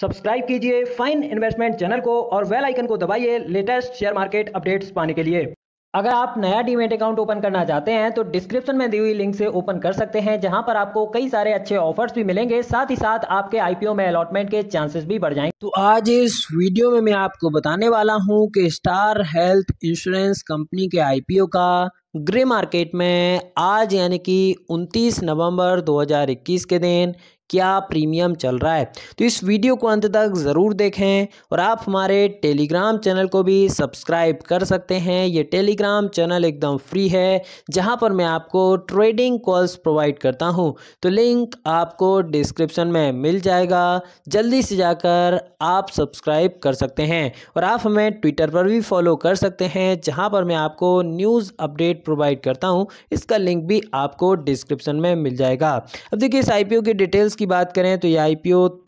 subscribe कीजिए fine investment channel को और वेल आइकन को दबाइए लेटेस्ट शेयर मार्केट अपडेट्स पाने के लिए अगर आप नया डीमेट अकाउंट ओपन करना चाहते हैं तो डिस्क्रिप्शन में दी हुई लिंक से ओपन कर सकते हैं जहां पर आपको कई सारे अच्छे ऑफर्स भी मिलेंगे साथ ही साथ आपके आईपीओ में अलॉटमेंट के चांसेस भी बढ़ जाएंगे तो आज इस वीडियो में मैं आपको बताने वाला हूं कि स्टार हेल्थ इंश्योरेंस कंपनी के आईपीओ का ग्रे मार्केट में आज यानी कि 29 नवंबर 2021 के दिन क्या प्रीमियम चल रहा है तो इस वीडियो को अंत तक ज़रूर देखें और आप हमारे टेलीग्राम चैनल को भी सब्सक्राइब कर सकते हैं ये टेलीग्राम चैनल एकदम फ्री है जहाँ पर मैं आपको ट्रेडिंग कॉल्स प्रोवाइड करता हूँ तो लिंक आपको डिस्क्रिप्शन में मिल जाएगा जल्दी से जाकर आप सब्सक्राइब कर सकते हैं और आप हमें ट्विटर पर भी फॉलो कर सकते हैं जहाँ पर मैं आपको न्यूज़ अपडेट प्रोवाइड करता हूँ इसका लिंक भी आपको डिस्क्रिप्शन में मिल जाएगा अब देखिए इस आई की डिटेल्स की बात करें तो ये आई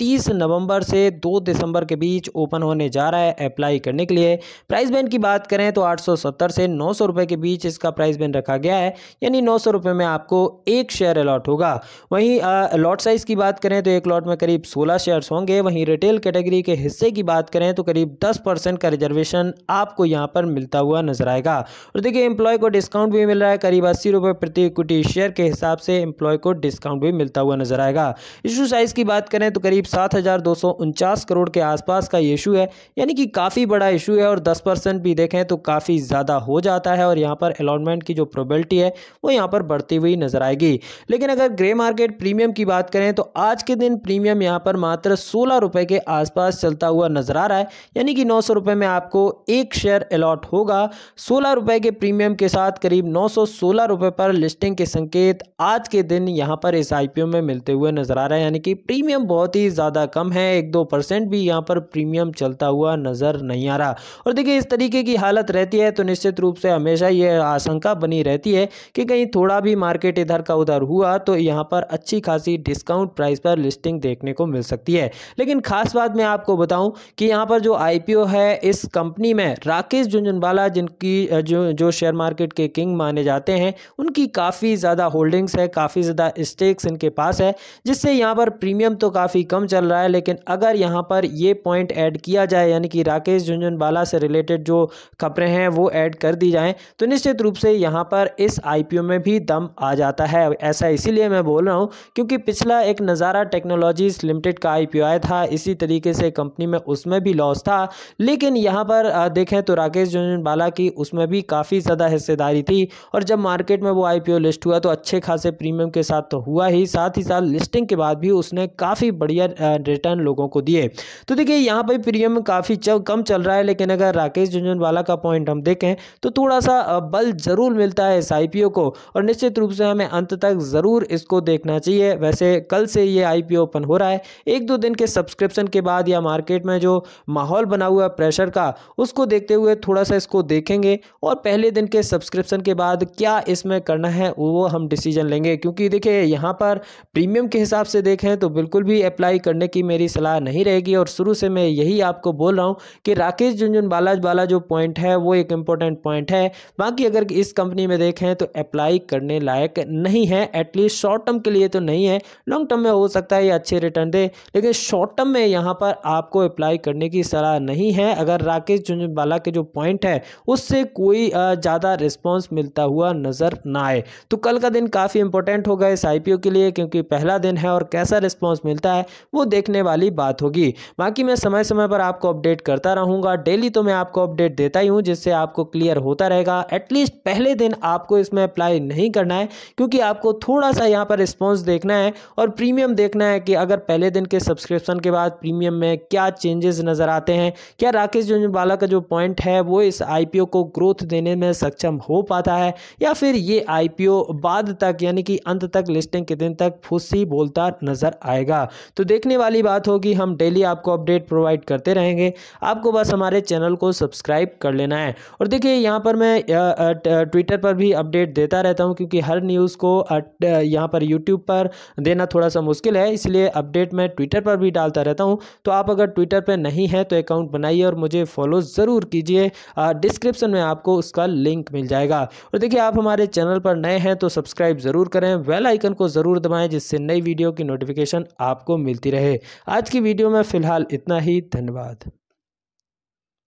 30 नवंबर से 2 दिसंबर के बीच ओपन होने जा रहा है अप्लाई करने के लिए प्राइस बैंड की बात करें तो 870 से 900 रुपए के बीच इसका प्राइस बैंड रखा गया है यानी 900 रुपए में आपको एक शेयर अलॉट होगा वहीं लॉट साइज़ की बात करें तो एक लॉट में करीब सोलह शेयर्स होंगे वहीं रिटेल कैटेगरी के हिस्से की बात करें तो करीब दस का रिजर्वेशन आपको यहाँ पर मिलता हुआ नजर आएगा और देखिए एम्प्लॉय को डिस्काउंट भी मिल रहा है करीब अस्सी प्रति इक्विटी शेयर के हिसाब से एम्प्लॉय को डिस्काउंट भी मिलता हुआ नजर आएगा इशू साइज़ की बात करें तो करीब सात हज़ार दो सौ उनचास करोड़ के आसपास का ये इशू है यानी कि काफ़ी बड़ा इशू है और दस परसेंट भी देखें तो काफ़ी ज़्यादा हो जाता है और यहाँ पर अलॉटमेंट की जो प्रोबेबिलिटी है वो यहाँ पर बढ़ती हुई नज़र आएगी लेकिन अगर ग्रे मार्केट प्रीमियम की बात करें तो आज के दिन प्रीमियम यहाँ पर मात्र सोलह रुपये के आसपास चलता हुआ नज़र आ रहा है यानी कि नौ सौ रुपये में आपको एक शेयर अलॉट होगा सोलह रुपये के प्रीमियम के साथ करीब नौ सौ सोलह रुपये पर लिस्टिंग के संकेत आज के दिन यहाँ पर इस आईपीओ में मिलते हुए नज़र आ रहे रहा है यानी कि प्रीमियम बहुत ही ज़्यादा कम है एक दो परसेंट भी यहाँ पर प्रीमियम चलता हुआ नज़र नहीं आ रहा और देखिए इस तरीके की हालत रहती है तो निश्चित रूप से हमेशा ये आशंका बनी रहती है कि कहीं थोड़ा भी मार्केट इधर का उधर हुआ तो यहाँ पर अच्छी खासी डिस्काउंट प्राइस पर लिस्टिंग देखने को मिल सकती है लेकिन खास बात मैं आपको बताऊँ कि यहाँ पर जो आई है इस कंपनी में राकेश झुंझुनवाला जिनकी जो जो शेयर मार्केट के किंग माने जाते हैं उनकी काफ़ी ज़्यादा होल्डिंग्स है काफ़ी ज़्यादा स्टेक्स इनके पास है जिससे यहाँ पर प्रीमियम तो काफ़ी कम चल रहा है लेकिन अगर यहाँ पर ये पॉइंट ऐड किया जाए यानी कि राकेश झुंझुनवाला से रिलेटेड जो खबरें हैं वो ऐड कर दी जाएँ तो निश्चित रूप से यहाँ पर इस आई में भी दम आ जाता है ऐसा इसीलिए मैं बोल रहा हूँ क्योंकि पिछला एक नज़ारा टेक्नोलॉजीज़ लिमिटेड का आई आया था इसी तरीके से कंपनी में उसमें भी लॉस था लेकिन यहाँ पर देखें तो राकेश झुंझुनवाला की उसमें भी काफ़ी ज़्यादा हिस्सेदारी थी और जब मार्केट में वो आई लिस्ट हुआ तो अच्छे खासे प्रीमियम के साथ तो हुआ ही साथ ही साथ लिस्टिंग के बाद बाद भी उसने काफ़ी बढ़िया रिटर्न लोगों को दिए तो देखिए यहाँ पर प्रीमियम काफ़ी कम चल रहा है लेकिन अगर राकेश झुंझुनवाला का पॉइंट हम देखें तो थोड़ा सा बल ज़रूर मिलता है इस आई को और निश्चित रूप से हमें अंत तक ज़रूर इसको देखना चाहिए वैसे कल से ये आई ओपन हो रहा है एक दो दिन के सब्सक्रिप्शन के बाद या मार्केट में जो माहौल बना हुआ है प्रेशर का उसको देखते हुए थोड़ा सा इसको देखेंगे और पहले दिन के सब्सक्रिप्शन के बाद क्या इसमें करना है वो हम डिसीजन लेंगे क्योंकि देखिए यहाँ पर प्रीमियम के हिसाब से देखें तो बिल्कुल भी अप्लाई करने की मेरी सलाह नहीं रहेगी और शुरू से मैं यही आपको बोल रहा हूँ कि राकेश झुंझुन बालाज वाला जो पॉइंट है वो एक इम्पोर्टेंट पॉइंट है बाकी अगर इस कंपनी में देखें तो अप्लाई करने लायक नहीं है एटलीस्ट शॉर्ट टर्म के लिए तो नहीं है लॉन्ग टर्म में हो सकता है ये अच्छे रिटर्न दे लेकिन शॉर्ट टर्म में यहाँ पर आपको अप्लाई करने की सलाह नहीं है अगर राकेश झुंझुनवाला के जो पॉइंट है उससे कोई ज़्यादा रिस्पॉन्स मिलता हुआ नज़र ना आए तो कल का दिन काफ़ी इंपॉर्टेंट होगा इस आई के लिए क्योंकि पहला दिन है और और कैसा रिस्पॉन्स मिलता है वो देखने वाली बात होगी बाकी मैं समय समय पर आपको अपडेट करता रहूँगा डेली तो मैं आपको अपडेट देता ही हूँ जिससे आपको क्लियर होता रहेगा एटलीस्ट पहले दिन आपको इसमें अप्लाई नहीं करना है क्योंकि आपको थोड़ा सा यहाँ पर रिस्पॉन्स देखना है और प्रीमियम देखना है कि अगर पहले दिन के सब्सक्रिप्शन के बाद प्रीमियम में क्या चेंजेस नज़र आते हैं क्या राकेश जुंजवाला का जो पॉइंट है वो इस आईपीओ को ग्रोथ देने में सक्षम हो पाता है या फिर ये आईपीओ बाद तक यानी कि अंत तक लिस्टिंग के दिन तक फुस्सी बोलता बार नज़र आएगा तो देखने वाली बात होगी हम डेली आपको अपडेट प्रोवाइड करते रहेंगे आपको बस हमारे चैनल को सब्सक्राइब कर लेना है और देखिए यहाँ पर मैं ट्विटर पर भी अपडेट देता रहता हूँ क्योंकि हर न्यूज़ को यहाँ पर यूट्यूब पर देना थोड़ा सा मुश्किल है इसलिए अपडेट मैं ट्विटर पर भी डालता रहता हूँ तो आप अगर ट्विटर पर नहीं हैं तो अकाउंट बनाइए और मुझे फॉलो ज़रूर कीजिए डिस्क्रिप्शन में आपको उसका लिंक मिल जाएगा और देखिए आप हमारे चैनल पर नए हैं तो सब्सक्राइब ज़रूर करें वेल आइकन को ज़रूर दबाएं जिससे नई वीडियो की नोटिफिकेशन आपको मिलती रहे आज की वीडियो में फ़िलहाल इतना ही धन्यवाद